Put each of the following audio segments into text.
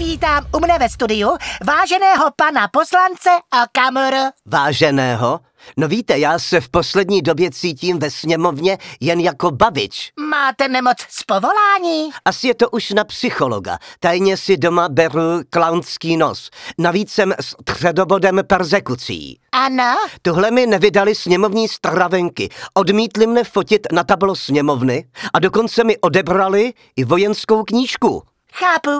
vítám u mne ve studiu váženého pana poslance a kamr. Váženého? No víte, já se v poslední době cítím ve sněmovně jen jako bavič. Máte nemoc z povolání? Asi je to už na psychologa. Tajně si doma beru klaunský nos. Navíc jsem s předobodem persekucí. Ano? Tohle mi nevydali sněmovní stravenky. Odmítli mne fotit na tablo sněmovny a dokonce mi odebrali i vojenskou knížku. Chápu,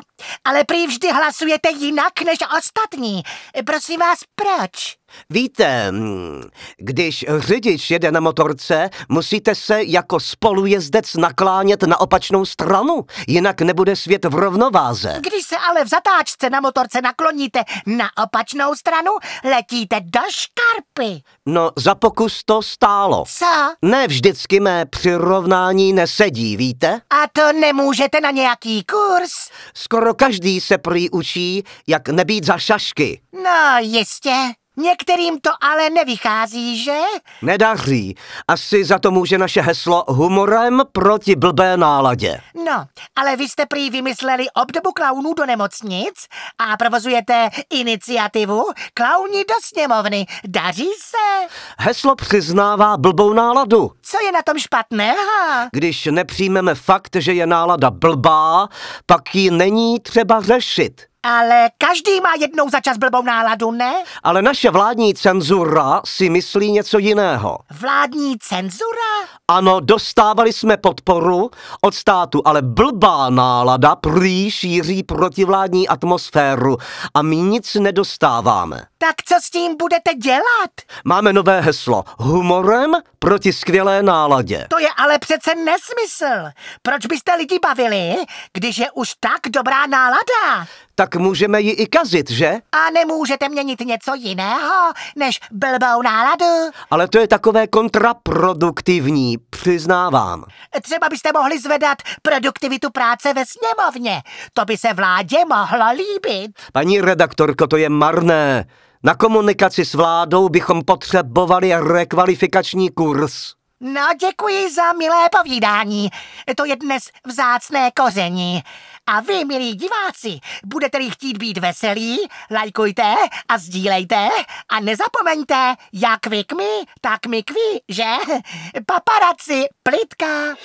ale prý vždy hlasujete jinak než ostatní. Prosím vás, proč? Víte, hm, když řidič jede na motorce, musíte se jako spolujezdec naklánět na opačnou stranu, jinak nebude svět v rovnováze. Když se ale v zatáčce na motorce nakloníte na opačnou stranu, letíte do škarpy. No, za pokus to stálo. Co? Ne vždycky mé přirovnání nesedí, víte? A to nemůžete na nějaký kurz? Skoro každý se prý učí, jak nebýt za šašky. No, jistě. Některým to ale nevychází, že? Nedaří. Asi za to může naše heslo humorem proti blbé náladě. No, ale vy jste prý vymysleli obdobu klaunů do nemocnic a provozujete iniciativu Klauni do sněmovny. Daří se? Heslo přiznává blbou náladu. Co je na tom špatného? Když nepřijmeme fakt, že je nálada blbá, pak ji není třeba řešit. Ale každý má jednou za čas blbou náladu, ne? Ale naše vládní cenzura si myslí něco jiného. Vládní cenzura? Ano, dostávali jsme podporu od státu, ale blbá nálada prý šíří protivládní atmosféru a my nic nedostáváme. Tak co s tím budete dělat? Máme nové heslo. Humorem proti skvělé náladě. To je ale přece nesmysl. Proč byste lidi bavili, když je už tak dobrá nálada? tak můžeme ji i kazit, že? A nemůžete měnit něco jiného, než blbou náladu. Ale to je takové kontraproduktivní, přiznávám. Třeba byste mohli zvedat produktivitu práce ve sněmovně. To by se vládě mohlo líbit. Paní redaktorko, to je marné. Na komunikaci s vládou bychom potřebovali rekvalifikační kurz. No, děkuji za milé povídání. To je dnes vzácné koření. A vy, milí diváci, budete-li chtít být veselí, lajkujte a sdílejte a nezapomeňte, jak vy k mi, tak my k vy, že? Paparaci, plitká.